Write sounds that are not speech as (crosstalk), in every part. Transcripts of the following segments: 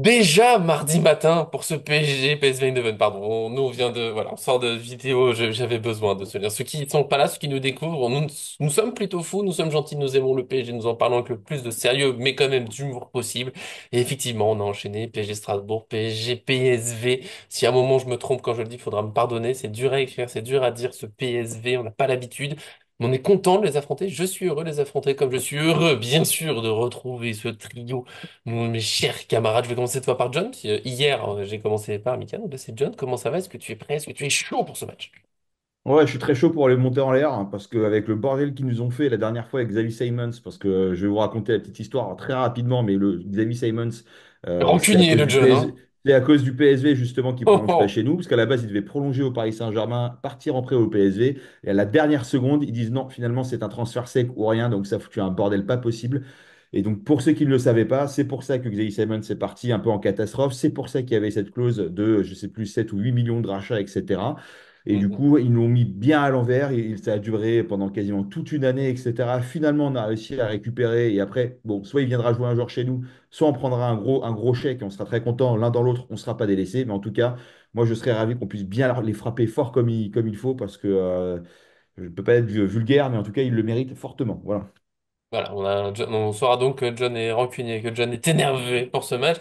Déjà mardi matin pour ce PSG, PSV Eindhoven, pardon. On, nous, vient de, voilà, on sort de vidéo, j'avais besoin de se lien. Ceux qui ne sont pas là, ceux qui nous découvrent, nous, nous sommes plutôt fous, nous sommes gentils, nous aimons le PSG, nous en parlons avec le plus de sérieux, mais quand même d'humour possible. Et effectivement, on a enchaîné PSG Strasbourg, PSG, PSV. Si à un moment je me trompe quand je le dis, il faudra me pardonner. C'est dur à écrire, c'est dur à dire ce PSV, on n'a pas l'habitude on est content de les affronter. Je suis heureux de les affronter, comme je suis heureux, bien sûr, de retrouver ce trio, mes chers camarades. Je vais commencer fois par John. Euh, hier, euh, j'ai commencé par Mickaël, Donc c'est John. Comment ça va? Est-ce que tu es prêt? Est-ce que tu es chaud pour ce match? Ouais, je suis très chaud pour aller monter en l'air, hein, parce qu'avec le bordel qu'ils nous ont fait la dernière fois avec Xavier Simons, parce que euh, je vais vous raconter la petite histoire très rapidement, mais le Xavi Simons. euh, Rancunier, le John, c'est à cause du PSV justement qui ne oh. pas chez nous, parce qu'à la base, il devait prolonger au Paris Saint-Germain, partir en prêt au PSV, et à la dernière seconde, ils disent non, finalement, c'est un transfert sec ou rien, donc ça foutu un bordel pas possible. Et donc, pour ceux qui ne le savaient pas, c'est pour ça que Xavier Simon s'est parti un peu en catastrophe, c'est pour ça qu'il y avait cette clause de, je sais plus, 7 ou 8 millions de rachats, etc. Et du mhm. coup, ils l'ont mis bien à l'envers. Et ça a duré pendant quasiment toute une année, etc. Finalement, on a réussi à récupérer. Et après, bon, soit il viendra jouer un jour chez nous, soit on prendra un gros, un gros chèque et on sera très content. L'un dans l'autre, on ne sera pas délaissé. Mais en tout cas, moi, je serais ravi qu'on puisse bien les frapper fort comme il, comme il faut parce que euh, je ne peux pas être vulgaire, mais en tout cas, ils le méritent fortement. Voilà. Voilà, on, on saura donc que John est rancunier, que John est énervé pour ce match.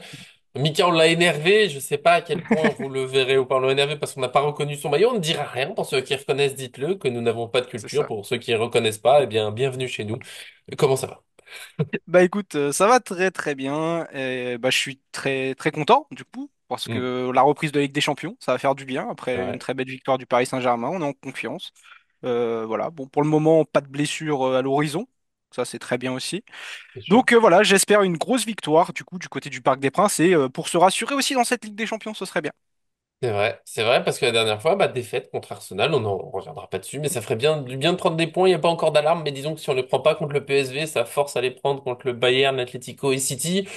Mika, on l'a énervé. Je ne sais pas à quel point vous le verrez ou pas, on l'a énervé parce qu'on n'a pas reconnu son maillot. On ne dira rien. Pour ceux qui reconnaissent, dites-le, que nous n'avons pas de culture. Pour ceux qui ne reconnaissent pas, eh bien, bienvenue chez nous. Comment ça va? Bah écoute, euh, ça va très très bien. Bah, je suis très très content du coup parce que hmm. la reprise de Ligue des Champions, ça va faire du bien après une très belle victoire du Paris Saint-Germain. On est en confiance. Euh, voilà. Bon, pour le moment, pas de blessure euh, à l'horizon. Ça, c'est très bien aussi. Donc euh, voilà, j'espère une grosse victoire du coup du côté du Parc des Princes et euh, pour se rassurer aussi dans cette Ligue des Champions, ce serait bien. C'est vrai, c'est vrai, parce que la dernière fois, bah, défaite contre Arsenal, on n'en reviendra pas dessus, mais ça ferait bien du bien de prendre des points. Il n'y a pas encore d'alarme, mais disons que si on ne les prend pas contre le PSV, ça force à les prendre contre le Bayern, l'Atlético et City.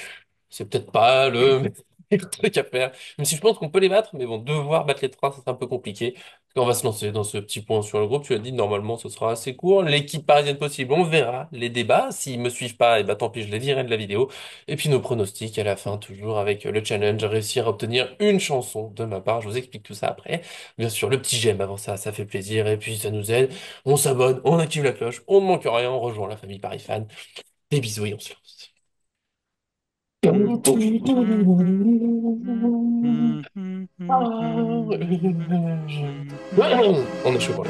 C'est peut-être pas le le (laughs) truc à faire. Même si je pense qu'on peut les battre, mais bon, devoir battre les trois, ça un peu compliqué. on va se lancer dans ce petit point sur le groupe. Tu as dit, normalement, ce sera assez court. L'équipe parisienne possible, on verra les débats. S'ils me suivent pas, et eh ben, tant pis, je les virerai de la vidéo. Et puis nos pronostics à la fin, toujours avec le challenge, réussir à obtenir une chanson de ma part. Je vous explique tout ça après. Bien sûr, le petit j'aime avant ça, ça fait plaisir. Et puis, ça nous aide. On s'abonne, on active la cloche, on ne manque rien, on rejoint la famille Paris fan. Des bisous et on se lance. On est chaud pour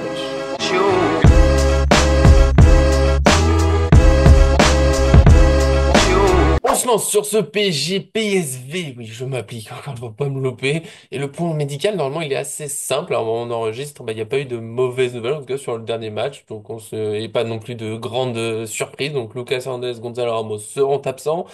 On se lance sur ce PGPSV Oui, je m'applique encore, hein, faut pas me louper. Et le point médical, normalement, il est assez simple. Alors, on enregistre, bah, il n'y a pas eu de mauvaises nouvelles, en tout cas, sur le dernier match. Donc, on se, et pas non plus de grandes euh, surprises. Donc, Lucas Hernandez, Gonzalo Ramos seront absents.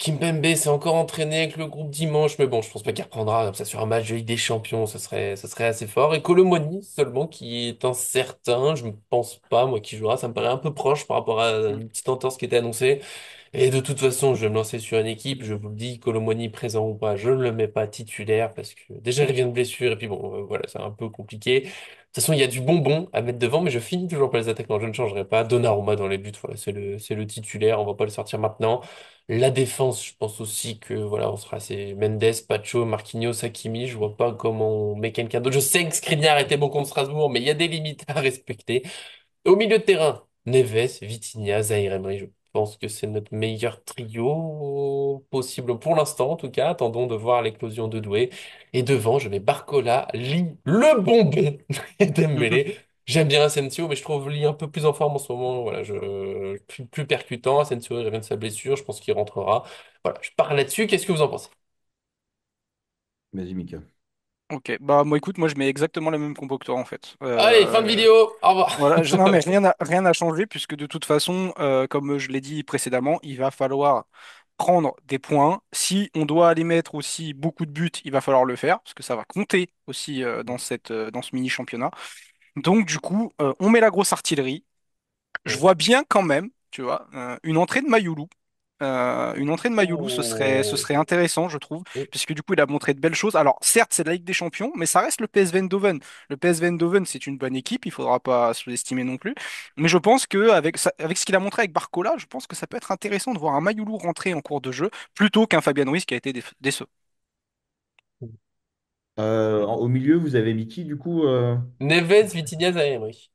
Kimpembe s'est encore entraîné avec le groupe dimanche, mais bon, je pense pas qu'il reprendra ça sur un match de Ligue des Champions, ce serait, serait assez fort. Et Colomoni seulement, qui est incertain, je ne pense pas, moi, qui jouera, ça me paraît un peu proche par rapport à une petite entorse qui était annoncée. Et de toute façon, je vais me lancer sur une équipe. Je vous le dis, Colomoni présent ou pas, je ne le mets pas titulaire parce que déjà il vient de blessure et puis bon, euh, voilà, c'est un peu compliqué. De toute façon, il y a du bonbon à mettre devant, mais je finis toujours par les attaquants. Je ne changerai pas. Donnarumma dans les buts, voilà, c'est le, c'est le titulaire. On va pas le sortir maintenant. La défense, je pense aussi que voilà, on sera assez Mendes, Pacho, Marquinhos, Hakimi. Je vois pas comment on met quelqu'un d'autre. Je sais que Skriniar était bon contre Strasbourg, mais il y a des limites à (laughs) respecter. Au milieu de terrain, Neves, Vitinha, Zaire je pense que c'est notre meilleur trio possible pour l'instant, en tout cas. Attendons de voir l'éclosion de Doué. Et devant, je mets Barcola, Lee, le bonbon (laughs) et J'aime bien Asensio, mais je trouve Lee un peu plus en forme en ce moment. je, plus, plus percutant. Asensio, il revient de sa blessure. Je pense qu'il rentrera. Voilà, je parle là-dessus. Qu'est-ce que vous en pensez? Vas-y, Mika. Ok, bah moi écoute, moi je mets exactement la même combo que toi en fait. Euh, Allez, fin de vidéo. Au revoir. voilà, non mais (laughs) rien n'a rien changé puisque de toute façon, euh, comme je l'ai dit précédemment, il va falloir prendre des points. Si on doit aller mettre aussi beaucoup de buts, il va falloir le faire parce que ça va compter aussi euh, dans cette dans ce mini championnat. Donc du coup, on met la grosse artillerie. Je vois bien quand même, tu vois, une entrée de Mayoulou. Euh, une entrée de Mayoulou, ce serait, ce serait intéressant, je trouve, puisque du coup, il a montré de belles choses. Alors, certes, c'est la Ligue des Champions, mais ça reste le PSV Eindhoven. Le PSV Eindhoven, c'est une bonne équipe, il faudra pas sous-estimer non plus. Mais je pense que avec, avec ce qu'il a montré avec Barcola, je pense que ça peut être intéressant de voir un Mayoulou rentrer en cours de jeu plutôt qu'un Fabian Ruiz qui a été déceux euh, au milieu, vous avez Mickey du coup euh Neves, Vitinha, oui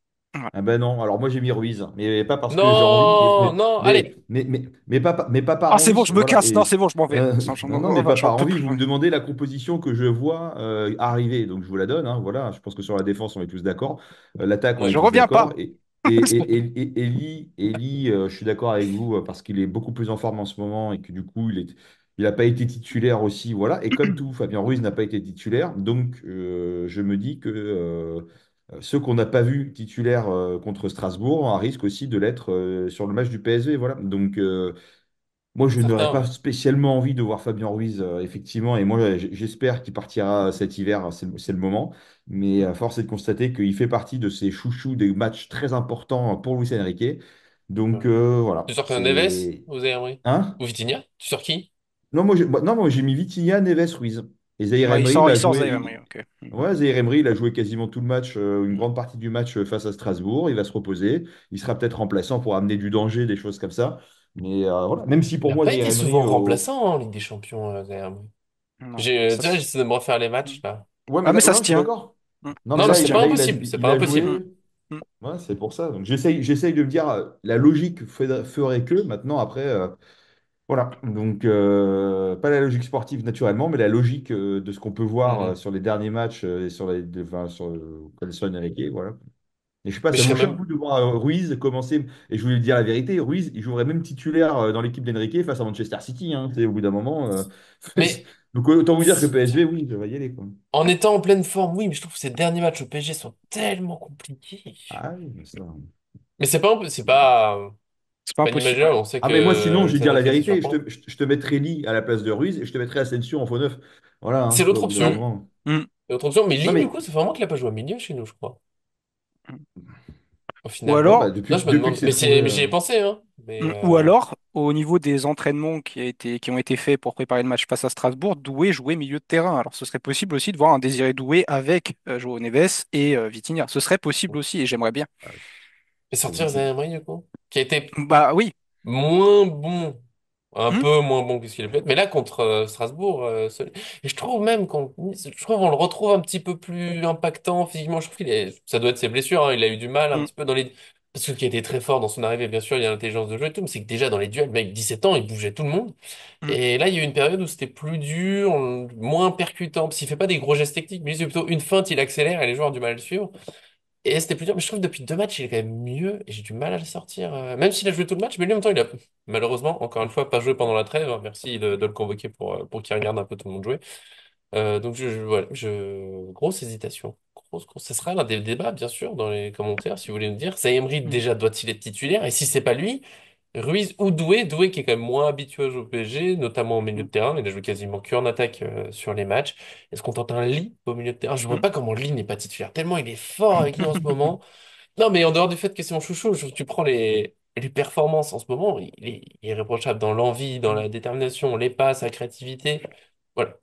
ah ben non, alors moi j'ai mis Ruiz, mais pas parce que j'ai envie. Non, non, allez. Mais, mais, mais, pas, pas par Ah, c'est bon, je me casse. Non, c'est bon, je m'en vais. Euh, non, non, non, mais pas par Vous me demandez la composition que je vois euh, arriver, donc je vous la donne. Hein, voilà, je pense que sur la défense, on est tous d'accord. Euh, l'attaque, on Je reviens pas. (laughs) Et, et, et, Eli, Eli, je suis d'accord avec vous parce qu'il est beaucoup plus en forme en ce moment et que du coup, il est, il n'a pas été titulaire aussi. Voilà. Et comme (clears throat) tout, Fabien Ruiz n'a pas été titulaire. Donc, je me dis que. Euh, ceux qu'on n'a pas vus titulaires euh, contre Strasbourg à risque aussi de l'être euh, sur le match du PSV. Voilà. Donc, moi, je n'aurais pas spécialement envie de voir Fabien Ruiz, effectivement, et moi, j'espère qu'il partira cet hiver, hein, c'est le, moment. Mais force est de constater qu'il fait partie de ces chouchous des matchs très importants pour Luis Enrique. Donc, voilà. Tu sors Neves, vous avez hein Ou Vitinha? Tu sors qui? Bah, non, moi, j'ai mis Vitinha, Neves, Ruiz. Et Zaire Emery, il sort, il sort joué... Mm. ouais, Zahir Emery, il a joué quasiment tout le match, euh, une grande partie du match euh, face à Strasbourg. Il va se reposer. Il sera peut-être remplaçant pour amener du danger, des choses comme ça. Mais euh, voilà, même si pour moi, il est souvent remplaçant hein, en Ligue des Champions, euh, Emery. J'ai, de me refaire les matchs là. Ouais, mais, Ah, mais ça se tient. d'accord. Mm. Non, mais c'est pas impossible, c'est pas impossible. Mm. Ouais, c'est pour ça. Donc, j'essaye, j'essaye de me dire, la logique ferait que maintenant, après, voilà, donc euh, pas la logique sportive naturellement, mais la logique euh, de ce qu'on peut voir mm-hmm. euh, sur les derniers matchs et sur les, enfin, sur Enrique, voilà. Et je sais pas, ça de voir Ruiz commencer. Et je voulais dire la vérité, Ruiz, il jouerait même titulaire dans l'équipe d'Enrique face à Manchester City. Hein, au bout d'un moment. (laughs) Donc autant vous dire que PSG, oui, je vais y aller, en étant en pleine forme, oui, mais je trouve que ces derniers matchs au PSG sont tellement compliqués. Ah oui, mais ça. Mais c'est pas, c'est pas. Ah, mais moi, sinon, je vais dire la vérité. Je te, je- mettrai Lee à la place de Ruiz et je te mettrai Ascension en faux neuf. Voilà, hein, mm. C'est l'autre option. option. Mais lui, du coup, c'est vraiment qu'il n'a pas joué à milieu chez nous, je crois, Ou alors, pensé, Ou alors, au niveau des entraînements qui, a été- qui ont été faits pour préparer le match face à Strasbourg, Doué jouait milieu de terrain. Alors, ce serait possible aussi de voir un Désiré Doué avec euh, Joao Neves et euh, Vitinha. Ce serait possible aussi, et j'aimerais bien sortir Zane du qui était Bah oui. moins bon, un hmm. peu moins bon que ce qu'il a fait, Mais là, contre euh, Strasbourg, euh, et je trouve même qu'on, je trouve qu'on le retrouve un petit peu plus impactant physiquement. Je trouve qu'il ça doit être ses blessures, hein. Il a eu du mal un hmm. petit peu dans les, parce que qui a été très fort dans son arrivée, bien sûr, il y a l'intelligence de jeu et tout, mais c'est que déjà dans les duels, le mec, 17 ans, il bougeait tout le monde. Hmm. Et là, il y a eu une période où c'était plus dur, moins percutant, parce qu'il fait pas des gros gestes techniques, mais plutôt une feinte, il accélère et les joueurs ont du mal à le suivre. Et c'était plus dur, mais je trouve que depuis deux matchs, il est quand même mieux et j'ai du mal à le sortir. Euh, même s'il a joué tout le match, mais lui en même temps, il a malheureusement, encore une fois, pas joué pendant la trêve. Hein. Merci de, le convoquer pour, euh, pour qu'il regarde un peu tout le monde jouer. Euh, donc, je, voilà, je... grosse hésitation. Grosse, Ce sera l'un des débats, bien sûr, dans les commentaires, si vous voulez nous dire. ça Emery, mm. déjà, doit-il être titulaire? Et si c'est pas lui? Ruiz ou Doué, Doué qui est quand même moins habitué à jouer au PSG, notamment au milieu de terrain, mais il a joué quasiment qu'en attaque euh, sur les matchs. Est-ce qu'on tente un Lee au milieu de terrain? Je vois pas comment Lee n'est pas titulaire, tellement il est fort avec nous en ce (laughs) moment. Non, mais en dehors du fait que c'est mon chouchou, tu prends les, performances en ce moment, il est irréprochable dans l'envie, dans la détermination, les passes, la créativité. Voilà.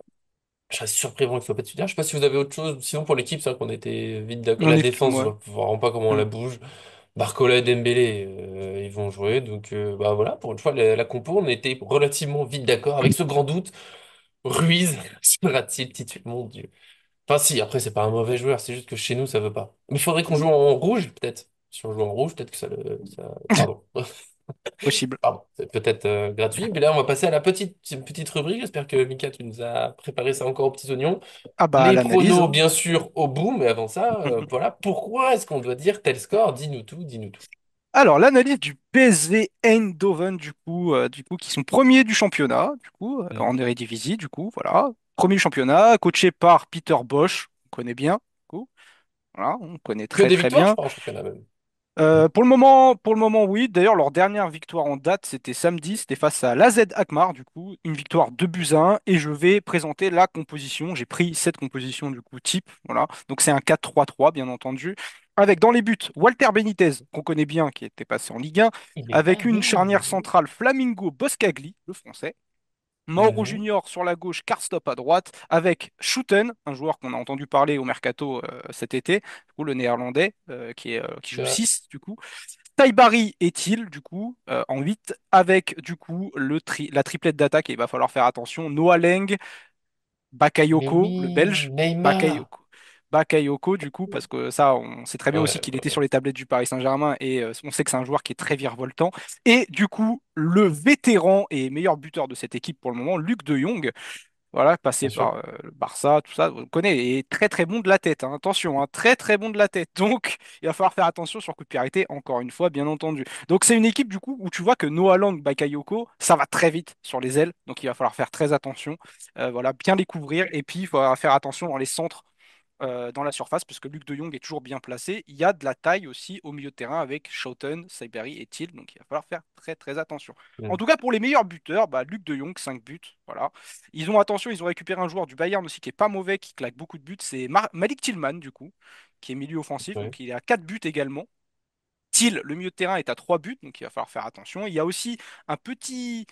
Je serais surpris vraiment qu'il soit pas titulaire. Je sais pas si vous avez autre chose. Sinon, pour l'équipe, c'est vrai qu'on était vite d'accord. La défense, on ne voit vraiment pas comment on mm. la bouge. Barcola et Dembélé, euh, ils vont jouer. Donc euh, bah voilà, pour une fois, la, compo, on était relativement vite d'accord avec ce grand doute. Ruiz sera t petit Mon Dieu. Enfin si, après, c'est pas un mauvais joueur, c'est juste que chez nous, ça veut pas. Mais il faudrait qu'on joue en rouge, peut-être. Si on joue en rouge, peut-être que ça le... ça- Pardon. (laughs) Possible. C'est peut-être euh, gratuit. Mais là, on va passer à la petite, petite rubrique. J'espère que Mika, tu nous as préparé ça encore aux petits oignons. Ah bah, Les bien sûr, au bout. Mais avant ça, euh, (laughs) voilà. Pourquoi est-ce qu'on doit dire tel score? Dis-nous tout, dis-nous tout. Alors, l'analyse du PSV Eindhoven, du coup, euh, du coup, qui sont premiers du championnat, du coup, en mm. Eredivisie, du coup, voilà. Premier championnat, coaché par Peter Bosch, on connaît bien, du coup. on connaît très bien. Euh, pour le moment, pour le moment, oui. D'ailleurs, leur dernière victoire en date, c'était samedi, c'était face à l'AZ Akmar, du coup, une victoire de buts 1. Et je vais présenter la composition. J'ai pris cette composition, du coup, type. Voilà. Donc, c'est un 4-3-3, bien entendu. Avec dans les buts Walter Benitez, qu'on connaît bien, qui était passé en Ligue 1, eh avec une charnière centrale Flamingo Boscagli, le français, Mauro mhm. Junior sur la gauche, stop à droite, avec Schouten, un joueur qu'on a entendu parler au mercato euh, cet été, ou le néerlandais, euh, qui, est, euh, qui joue 6 du coup. Taibari est il du coup, en 8, avec du coup le la triplette d'attaque, et il va falloir faire attention. Noah Leng, Bakayoko, le belge, Bakayoko. Bakayoko, du coup, parce que ça, on sait très bien aussi qu'il était sur les tablettes du Paris Saint-Germain et euh, on sait que c'est un joueur qui est très virevoltant. Et du coup, le vétéran et meilleur buteur de cette équipe pour le moment, Luc de Jong, voilà, passé par euh, Barça, tout ça, on connaît, et très très bon de la tête, hein. attention, hein, très très bon de la tête. Donc, il va falloir faire attention sur coup de pied encore une fois, bien entendu. Donc, c'est une équipe du coup où tu vois que Noah Lang, Bakayoko, ça va très vite sur les ailes, donc il va falloir faire très attention, euh, voilà, bien les couvrir, et puis il falloir faire attention dans les centres euh, dans la surface, parce que Luc de Jong est toujours bien placé. Il y a de la taille aussi au milieu de terrain avec Schouten, Saiberry et Thiel, donc il va falloir faire très très attention. En tout cas, pour les meilleurs buteurs, bah, Luc de Jong, 5 buts. Voilà. Ils ont attention, ils ont récupéré un joueur du Bayern aussi qui est pas mauvais, qui claque beaucoup de buts. C'est Malik Tillman, du coup, qui est milieu offensif, donc il est à 4 buts également. Thiel, le milieu de terrain, est à 3 buts, donc il va falloir faire attention. Il y a aussi un petit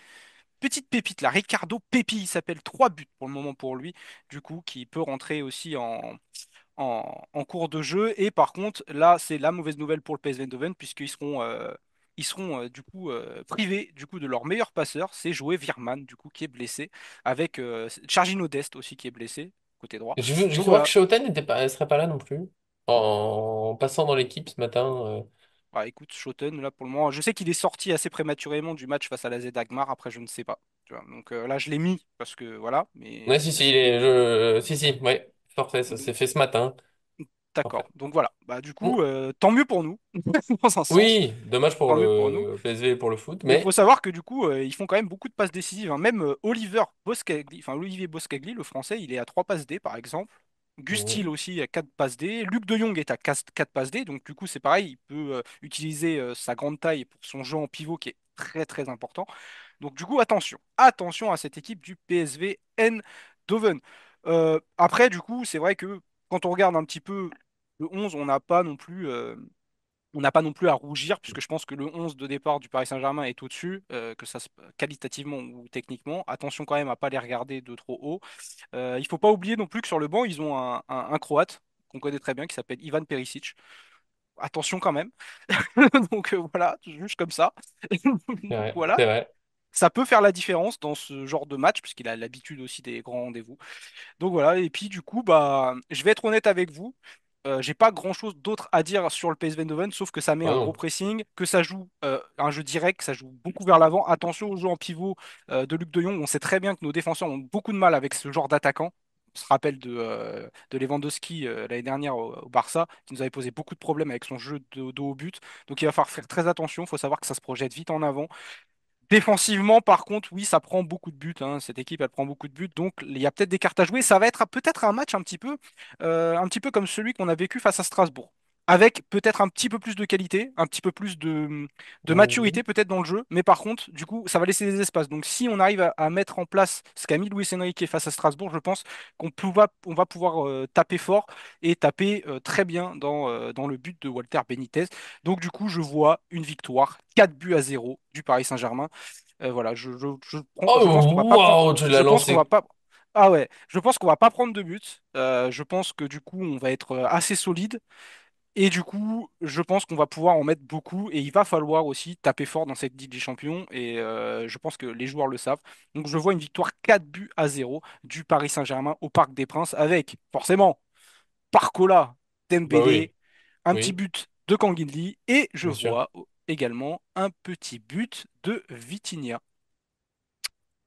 petite pépite là, Ricardo Pepi, il s'appelle 3 buts pour le moment pour lui, du coup, qui peut rentrer aussi en, en, en cours de jeu. Et par contre, là, c'est la mauvaise nouvelle pour le PSV Eindhoven, puisqu'ils seront, euh, ils seront euh, du coup euh, privés du coup de leur meilleur passeur, c'est jouer Virman, du coup, qui est blessé, avec Chargino Dest aussi qui est blessé, côté droit. Je, crois que Schouten ne serait pas là non plus, en passant dans l'équipe ce matin. Bah écoute, Schoten, là pour le moment, je sais qu'il est sorti assez prématurément du match face à la Z Dagmar, après je ne sais pas. Tu vois. Donc euh, là je l'ai mis parce que voilà, mais. si, si, il est, si, si, ça s'est fait ce matin. D'accord. Donc voilà. Bah du coup, euh, tant mieux pour nous, (laughs) Oui, dommage pour nous. le PSV et pour le foot, Mais il faut savoir que du coup, euh, ils font quand même beaucoup de passes décisives. Hein. Même Oliver Boscagli, enfin Olivier Boscagli, le français, il est à trois passes D par exemple. Gustil aussi à 4 passes D. Luc de Jong est à 4 passes D. Donc, du coup, c'est pareil. Il peut euh, utiliser euh, sa grande taille pour son jeu en pivot qui est très, très important. Donc, du coup, attention. Attention à cette équipe du PSV Eindhoven. Euh, après, du coup, c'est vrai que quand on regarde un petit peu le 11, on n'a pas non plus on n'a pas non plus à rougir, puisque je pense que le 11 de départ du Paris Saint-Germain est au-dessus, euh, que ça qualitativement ou techniquement. Attention quand même à ne pas les regarder de trop haut. Euh, il ne faut pas oublier non plus que sur le banc, ils ont un, Croate qu'on connaît très bien, qui s'appelle Ivan Perisic. Attention quand même. (laughs) Donc euh, voilà, juste comme ça. Donc (laughs) voilà. Ça peut faire la différence dans ce genre de match, puisqu'il a l'habitude aussi des grands rendez-vous. Donc voilà, et puis du coup, bah, je vais être honnête avec vous. Euh, j'ai pas grand chose d'autre à dire sur le PSV Eindhoven, sauf que ça met un gros pressing, que ça joue euh, un jeu direct, que ça joue beaucoup vers l'avant. Attention au jeu en pivot euh, de Luc de Jong. On sait très bien que nos défenseurs ont beaucoup de mal avec ce genre d'attaquant. On se rappelle de, de Lewandowski l'année dernière au, Barça, qui nous avait posé beaucoup de problèmes avec son jeu de dos au but. Donc il va falloir faire très attention. Il faut savoir que ça se projette vite en avant. Défensivement, par contre, oui, ça prend beaucoup de buts. Hein. Cette équipe, elle prend beaucoup de buts. Donc, il y a peut-être des cartes à jouer. Ça va être peut-être un match un petit peu, euh, un petit peu comme celui qu'on a vécu face à Strasbourg avec peut-être un petit peu plus de qualité, un petit peu plus de, maturité peut-être dans le jeu, mais par contre, du coup, ça va laisser des espaces. Donc si on arrive à, mettre en place ce qu'a mis Luis Enrique face à Strasbourg, je pense qu'on on va pouvoir euh, taper fort et taper euh, très bien dans, euh, dans le but de Walter Benitez. Donc du coup, je vois une victoire, 4 buts à 0 du Paris Saint-Germain. voilà, je, pense qu'on Ah ouais, je pense qu'on va pas prendre de but. je pense que du coup, on va être assez solide. Et du coup, je pense qu'on va pouvoir en mettre beaucoup et il va falloir aussi taper fort dans cette Ligue des Champions et euh, je pense que les joueurs le savent. Donc je vois une victoire 4 buts à 0 du Paris Saint-Germain au Parc des Princes avec forcément Parcola, Dembélé, bah un petit but de Kanguinli et je vois également un petit but de Vitinia.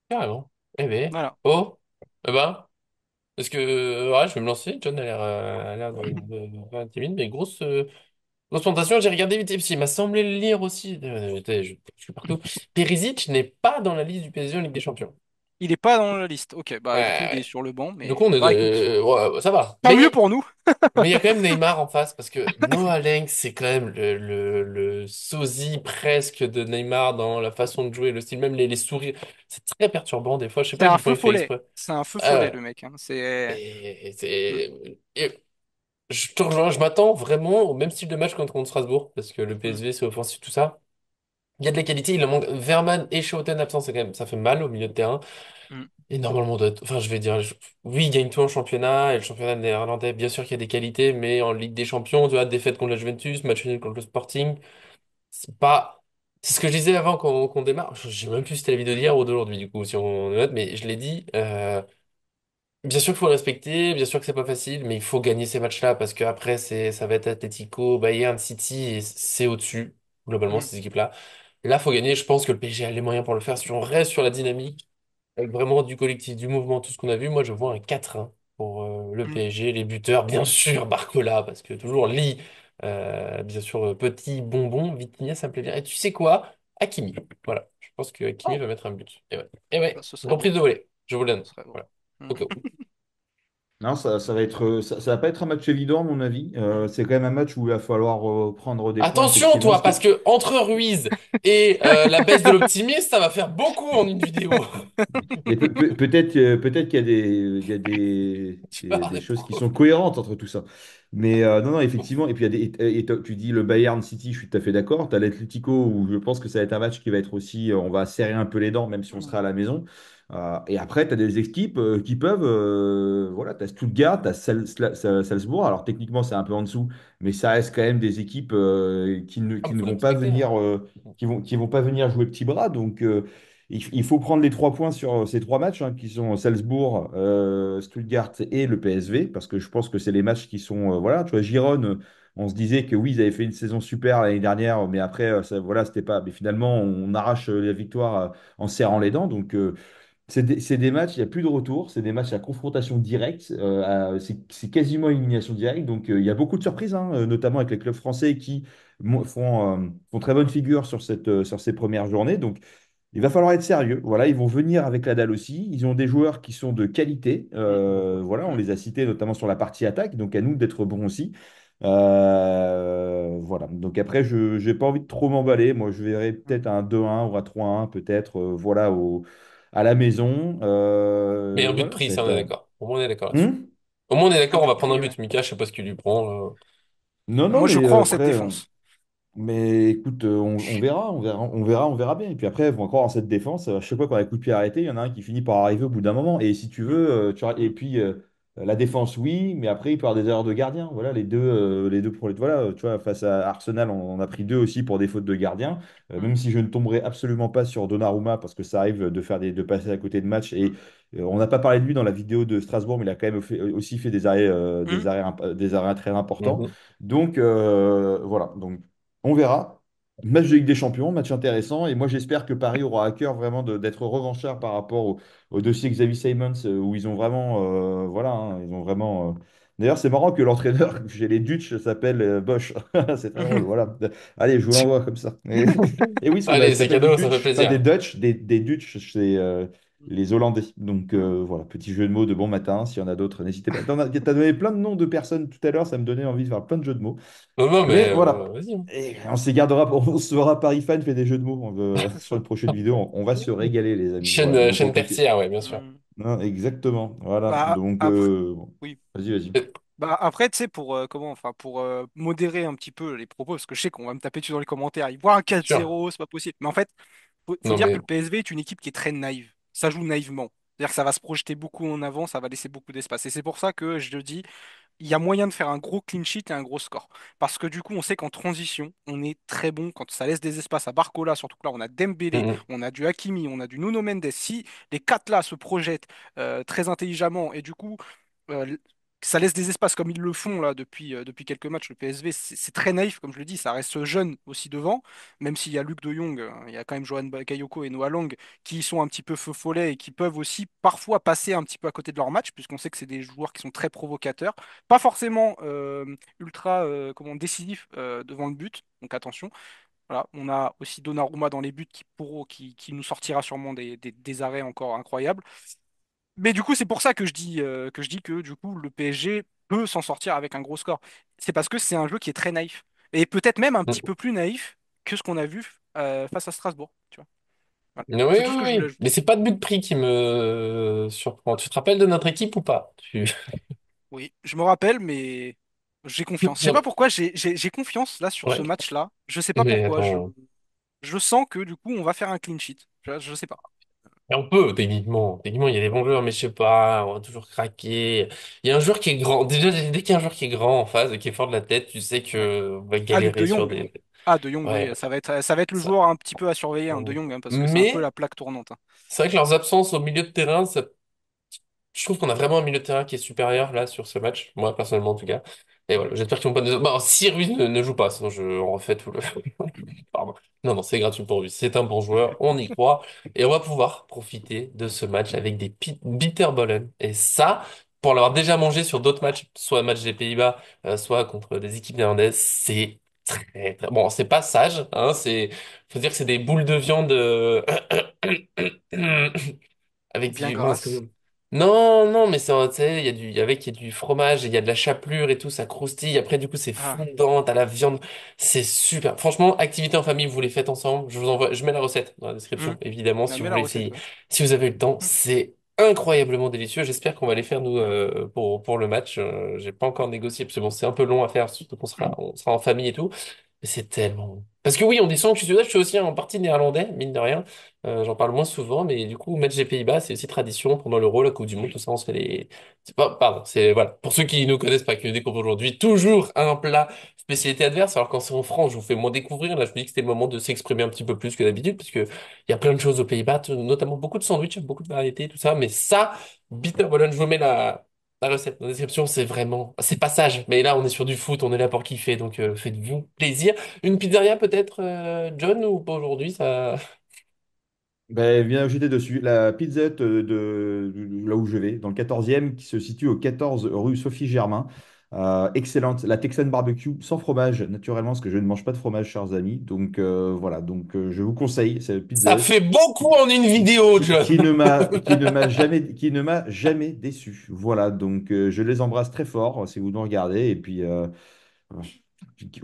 Carrément. Eh bien. Voilà. Oh, eh ben, parce que, euh, ouais, je vais me lancer. John a l'air euh, a l'air de- timide, mais grosse, euh, grosse J'ai regardé vite il m'a semblé le lire aussi. Euh, partout. Perisic n'est pas dans la liste du PSG en Ligue des Champions. Il n'est pas dans la liste. Ok, bah il est sur le banc, mais Donc on est bah, euh, ça va. tant mieux pour nous. (laughs) mais il y a quand même Neymar en face parce que (laughs) Noah Lang c'est quand même le, le, sosie presque de Neymar dans la façon de jouer, le style même les, sourires. C'est très perturbant des fois. Je sais C'est pas un feu follet. C'est un feu ah follet, le mec. Hein. C'est. Euh, je je m'attends vraiment au même style de match contre, Strasbourg parce que le mmh. PSV c'est offensif tout ça il y a de la qualité, il manque. Verman et Schouten absent quand même, ça fait mal au milieu de terrain. Mm. Et normalement, enfin, je vais dire, oui, il gagne tout en championnat, et le championnat néerlandais, bien sûr qu'il y a des qualités, mais en Ligue des Champions, tu vois, défaite contre la Juventus, match nul contre le Sporting, c'est pas. C'est ce que je disais avant qu'on qu'on démarre. Je même plus si c'était la vidéo d'hier ou d'aujourd'hui, du coup, si on note, mais je l'ai dit. Euh, bien sûr qu'il faut respecter, bien sûr que c'est pas facile, mais il faut gagner ces matchs-là parce que c'est ça va être Atlético, Bayern, City, et c'est au-dessus globalement mm. ces équipes-là. Là, il faut gagner. Je pense que le PSG a les moyens pour le faire. Si on reste sur la dynamique, avec vraiment du collectif, du mouvement, tout ce qu'on a vu, moi, je vois un 4-1 pour euh, le mm. PSG. Les buteurs, bien (laughs) sûr, Barcola, parce que toujours Lee, euh, bien sûr, euh, petit bonbon, Vitinha, ça me plaît bien. Et tu sais quoi? Hakimi. Voilà. Je pense que Hakimi oh. va mettre un but. Et ouais. Et ouais. Bah, de volée. Je vous le donne. (laughs) Non, ça, va être, ça, va pas être un match évident, à mon avis. Euh, c'est quand même un match où il va falloir euh, prendre des. Attention, toi, parce que entre Ruiz et euh, la baisse de l'optimiste, ça va faire beaucoup en une vidéo. (laughs) Peut-être peut être, qu'il y a des, des, choses qui sont cohérentes entre tout ça. Mais non, non, effectivement. Et puis, tu dis le Bayern City, je suis tout à fait d'accord. Tu as l'Atletico, où je pense que ça va être un match qui va être aussi. On va serrer un peu les dents, même si on sera à la maison. Euh, et après, tu as des équipes euh, qui peuvent. Euh, voilà, tu as Stuttgart, tu as Salzbourg. Alors, techniquement, c'est un peu en dessous, mais ça reste quand même des équipes qui ne, qui ah, ne vont pas venir, qui vont, qui vont pas venir jouer petit bras. Donc, il, faut prendre les trois points sur ces trois matchs, hein, qui sont Salzbourg, Stuttgart et le PSV, parce que je pense que c'est les matchs qui sont. voilà, tu vois, Giron On se disait que oui, ils avaient fait une saison super l'année dernière, mais après, voilà, c'était pas. Mais finalement, on arrache la victoire en serrant les dents. Donc, c'est des, matchs, il n'y a plus de retour, c'est des matchs à confrontation directe, euh, c'est quasiment une élimination directe, donc euh, il y a beaucoup de surprises, hein, euh, notamment avec les clubs français qui font, très bonne figure sur cette, sur ces premières journées. Donc il va falloir être sérieux. Voilà, ils vont venir avec la dalle aussi. Ils ont des joueurs qui sont de qualité. voilà, on les a cités notamment sur la partie attaque, donc à nous d'être bons aussi. voilà. Donc après, je n'ai pas envie de trop m'emballer. Moi, je verrai peut-être un 2-1 ou un 3-1, peut-être. voilà, à la maison. Euh, mais un but pris, ça on est d'accord. Au moins, on est d'accord hmm Au moins, on est d'accord, on va prendre un but. Mika, je sais pas ce qu'il lui prend. Euh. Non, non, Moi, je crois en euh, cette défense. mais écoute, on, verra, on verra, on verra, on verra bien. Et puis après, on vont encore en cette défense. Je sais sais pas, a les coups de pied arrêtés, il y en a un qui finit par arriver au bout d'un moment. Et si tu veux, tu... et puis. Euh, la défense, oui, mais après, il peut y avoir des erreurs de gardien. Voilà, les deux, euh, les deux problèmes. Voilà, tu vois, face à Arsenal, on a pris deux aussi pour des fautes de gardien. Euh, même si je ne tomberai absolument pas sur Donnarumma, parce que ça arrive de, faire des, de passer à côté de match. Et on n'a pas parlé de lui dans la vidéo de Strasbourg, mais il a quand même aussi fait des arrêts, des, mmh. arrêts, des arrêts très importants. Mmh. Donc, voilà. Donc, on verra. Match de Ligue des Champions, match intéressant. Et moi, j'espère que Paris aura à cœur vraiment d'être revanchard par rapport au, dossier Xavier Simons, euh, où ils ont vraiment. Euh, voilà, hein, ils ont vraiment. Euh, D'ailleurs, c'est marrant que l'entraîneur chez (laughs) les Dutch s'appelle Bosch. (laughs) c'est très (laughs) drôle, voilà. Allez, je vous l'envoie comme ça. Et, oui, c'est cadeau, ça fait plaisir. des Dutch, des Dutch, c'est les Hollandais. Donc euh, voilà, petit jeu de mots de bon matin. S'il y en a d'autres, n'hésitez pas. Tu as, donné plein de noms de personnes tout à l'heure, ça me donnait envie de faire plein de jeux de mots. Non, mais, euh, voilà. Hein. on s'y gardera, on se verra Paris Fan fait des jeux de mots (laughs) sur une prochaine vidéo. On, va se régaler, les amis. Chaîne, chaîne tertiaire, oui bien sûr. Mm. Hein, exactement. Voilà. Bah, donc, euh, Vas-y, vas-y. Bah, après, tu sais, pour comment, enfin, pour modérer un petit peu les propos, parce que je sais qu'on va me taper dessus dans les commentaires, Il voit un 4-0, c'est pas possible. Mais en fait, il faut dire que le PSV est une équipe qui est très naïve ça joue naïvement. C'est-à-dire que ça va se projeter beaucoup en avant, ça va laisser beaucoup d'espace. Et c'est pour ça que je le dis, il y a moyen de faire un gros clean sheet et un gros score. Parce que du coup, on sait qu'en transition, on est très bon quand ça laisse des espaces à Barcola, surtout que là, on a Dembélé, mmh. on a du Hakimi, on a du Nuno Mendes. Si les quatre là se projettent euh, très intelligemment et du coup, euh, ça laisse des espaces comme ils le font là depuis, euh, depuis quelques matchs. Le PSV, c'est très naïf, comme je le dis, ça reste jeune aussi devant, même s'il y a Luc de Jong, euh, il y a quand même Johan Kayoko et Noah Long qui sont un petit peu feu follet et qui peuvent aussi parfois passer un petit peu à côté de leur match, puisqu'on sait que c'est des joueurs qui sont très provocateurs, pas forcément euh, ultra comment, décisifs devant le but, donc attention. Voilà, on a aussi Donnarumma dans les buts qui, qui, nous sortira sûrement des, des arrêts encore incroyables. Mais du coup, c'est pour ça que je dis euh, que je dis que du coup le PSG peut s'en sortir avec un gros score. C'est parce que c'est un jeu qui est très naïf et peut-être même un petit peu plus naïf que ce qu'on a vu euh, face à Strasbourg. Tu vois. Mais ce pas de but de prix qui me euh, surprend. Tu te rappelles de notre équipe ou pas? Oui, je me rappelle, mais j'ai confiance. Je sais pas pourquoi j'ai confiance là sur ce match-là. Je sais pas pourquoi. Je, sens que du coup on va faire un clean sheet. Je, je sais pas. Un on peut, techniquement. Techniquement, il y a des bons joueurs, mais je sais pas, on va toujours craquer. Il y a un joueur qui est grand. Déjà, dès qu'il y a un joueur qui est grand en phase et qui est fort de la tête, tu sais que on va ah, galérer sur des... Ah, De Jong, ça va être, ça va être le joueur un petit peu à surveiller, hein, De mm. Jong, hein, parce que c'est un peu la plaque tournante. Hein. c'est vrai que leurs absences au milieu de terrain, je trouve qu'on a vraiment un milieu de terrain qui est supérieur là sur ce match. Moi, personnellement, en tout cas. Et voilà, j'espère qu'ils vont pas de... Bah, si Ruiz ne, joue pas, sinon je, refais tout le... (laughs) Pardon. Non, non, c'est gratuit pour lui. C'est un bon joueur, on y croit. Et on va pouvoir profiter de ce match avec des bitterbollen. Et ça, pour l'avoir déjà mangé sur d'autres matchs, soit match des Pays-Bas, euh, soit contre des équipes néerlandaises, c'est très, très... Bon, c'est pas sage, hein, c'est... Faut dire que c'est des boules de viande... Euh, (coughs) avec Bien non, non, mais ça, tu sais, il y a du, il y avait a du fromage, il y a de la chapelure et tout, ça croustille. Après, du coup, c'est ah. fondant, t'as la viande. C'est super. Franchement, activité en famille, vous les faites ensemble. Je vous envoie, je mets la recette dans la description, mmh. évidemment, si vous voulez Si vous avez le temps, mmh. c'est incroyablement délicieux. J'espère qu'on va les faire, nous, euh, pour, pour le match. Euh, j'ai pas encore négocié, parce que bon, c'est un peu long à faire, surtout qu'on sera, on sera en famille et tout c'est tellement. Parce que oui, on descend, je suis, je suis aussi en partie néerlandais, mine de rien. Euh, j'en parle moins souvent, mais du coup, match des Pays-Bas, c'est aussi tradition. Pendant l'Euro, la Coupe du Monde, tout ça, on se fait les. c'est pas- Pardon, c'est. Voilà. Pour ceux qui ne connaissent pas, qui nous découvrent aujourd'hui, toujours un plat spécialité adverse. Alors, quand c'est en France, je vous fais moins découvrir. Là, je me dis que c'était le moment de s'exprimer un petit peu plus que d'habitude, parce que il y a plein de choses aux Pays-Bas, notamment beaucoup de sandwichs, beaucoup de variétés, tout ça. Mais ça, Bitterballen, je vous mets la. La recette, la description, c'est vraiment, c'est passage. Mais là, on est sur du foot, on est là pour kiffer, donc euh, faites-vous plaisir. Une pizzeria peut-être, euh, John, ou pas aujourd'hui, ça. Ben, viens jeter dessus la pizzette euh, de, de- là où je vais, dans le 14e, qui se situe au 14 rue Sophie Germain. Euh, excellente, la Texan Barbecue sans fromage, naturellement, parce que je ne mange pas de fromage, chers amis. Donc euh, voilà, donc euh, je vous conseille pizza. Ça fait beaucoup en une vidéo, qui, qui ne m'a, (laughs) qui ne m'a jamais, qui ne m'a jamais déçu. Voilà, donc je les embrasse très fort si vous nous regardez. Et puis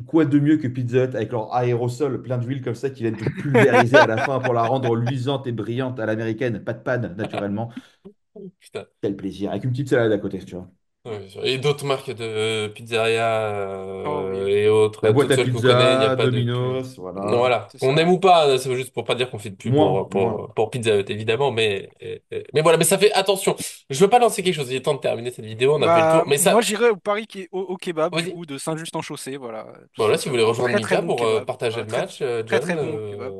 quoi de mieux que Pizza Hut avec leur aérosol plein d'huile comme ça qui viennent te pulvériser à la fin pour la rendre luisante et brillante à l'américaine, pas de panne naturellement. Quel plaisir, avec une petite salade à côté, tu vois et d'autres marques de pizzeria euh, oh, et autres, La boîte à il a pizza, pas de... Domino's, voilà. on aime ou pas, c'est juste pour pas dire qu'on fait de pub pour, pour, pour Pizza Hut, évidemment, mais, mais voilà, mais ça fait attention. Je veux pas lancer quelque chose, il est temps de terminer cette vidéo, on a fait le bah, tour, mais moi j'irai au Paris qui est au, kebab ou de Saint-Just-en-Chaussée, voilà, voilà bah si vous voulez rejoindre Mika pour partager le match, John,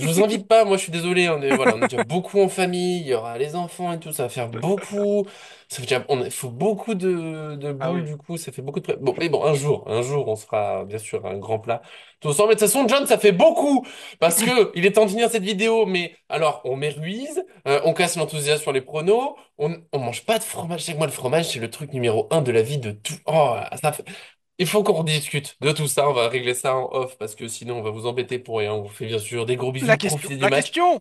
je vous invite pas, moi je suis désolé, on est, voilà, on est déjà beaucoup en famille, il y aura les enfants et tout, ça va faire beaucoup. Ça fait déjà- on, il faut beaucoup de, de ah boules du coup, ça fait beaucoup de... Bon, mais bon, un jour, un jour, on sera bien sûr un grand plat tout ensemble. Mais de toute façon, John, ça fait beaucoup parce que il est temps de finir cette vidéo, mais alors on méruise, euh, on casse l'enthousiasme sur les pronos, on, on mange pas de fromage. Chez moi, le fromage, c'est le truc numéro un de la vie de tout. Oh, ça fait... Il faut qu'on discute de tout ça. On va régler ça en off parce que sinon on va vous embêter pour rien. On vous fait bien sûr des gros bisous. La question. du match. Oh,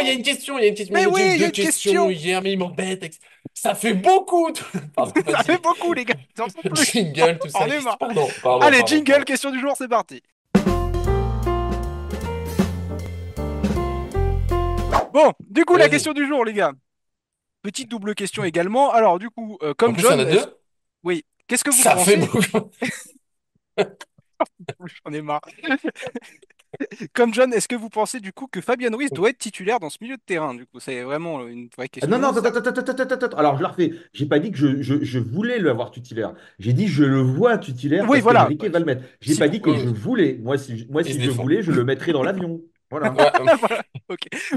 il y a une question. Il y a une question. Mais oui, il y a une question. m'embête. Ça fait beaucoup. (laughs) Ça fait beaucoup, les gars. Jingle, tout (laughs) ça. On est Allez, jingle, question du jour, c'est parti. Bon, du coup, la question du jour, les gars. Petite double question également. Alors, du coup, euh, comme plus, il en John. a deux. Oui, Qu'est-ce que vous Ça pensez (laughs) J'en ai marre. (laughs) Comme John, est-ce que vous pensez du coup que Fabien Ruiz doit être titulaire dans ce milieu de terrain Du coup, c'est vraiment une vraie ah question. Non, non, attends, Alors, je la refais. J'ai pas dit que je, voulais le avoir titulaire. J'ai dit je le vois titulaire. Oui, voilà. va J'ai pas dit que je voulais. Moi, si, moi, si je voulais, je le mettrais dans l'avion. (laughs) voilà.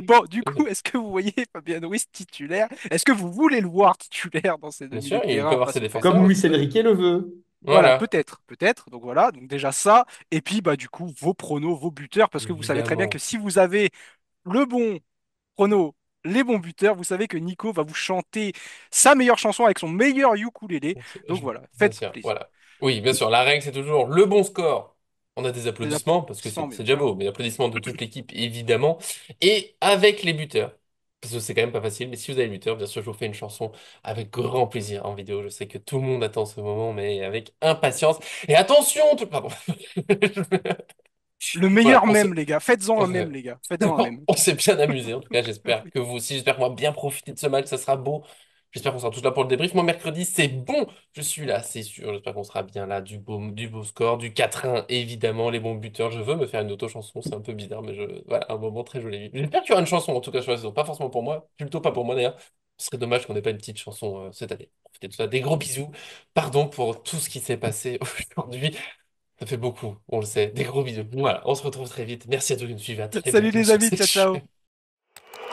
Bon, du coup, est-ce que vous voyez Fabien Ruiz titulaire Est-ce que vous voulez le voir titulaire dans ces deux Bien Comme Luis Enrique le veut. Voilà, peut-être, peut-être. Donc voilà, donc déjà ça. Et puis, bah, du coup, vos pronos, vos buteurs, parce que vous savez très bien que si vous avez le bon prono, les bons buteurs, vous savez que Nico va vous chanter sa meilleure chanson avec son meilleur ukulélé. Donc voilà, faites plaisir. Voilà. Oui, bien sûr, la règle, c'est toujours le bon score on a des applaudissements, parce que c'est déjà beau, mais applaudissements de toute l'équipe, évidemment. Et avec les buteurs. Parce que c'est quand même pas facile, mais si vous avez des buteurs, bien sûr, je vous fais une chanson avec grand plaisir en vidéo. Je sais que tout le monde attend ce moment, mais avec impatience. Et attention, pardon. Le meilleur même, les gars. Faites-en un même, les gars. Faites-en un même. (laughs) On s'est bien amusé, en tout cas, j'espère que vous aussi. J'espère qu'on va bien profiter de ce match. Ça sera beau. J'espère qu'on sera tous là pour le débrief. Moi, mercredi, c'est bon. Je suis là, c'est sûr. J'espère qu'on sera bien là. Du beau, du beau score, du 4-1, évidemment, les bons buteurs. Je veux me faire une auto-chanson. C'est un peu bizarre, mais je... voilà, un moment très joli. J'espère qu'il y aura une chanson, en tout cas, sur la saison. Pas forcément pour moi, plutôt pas pour moi d'ailleurs. Ce serait dommage qu'on n'ait pas une petite chanson euh, cette année. Profitez de ça. Des gros bisous. Pardon pour tout ce qui s'est passé (laughs) aujourd'hui. Ça fait beaucoup, on le sait. Des gros bisous. Voilà, on se retrouve très vite. Merci à tous qui nous suivent. Salut les amis, ciao, ciao.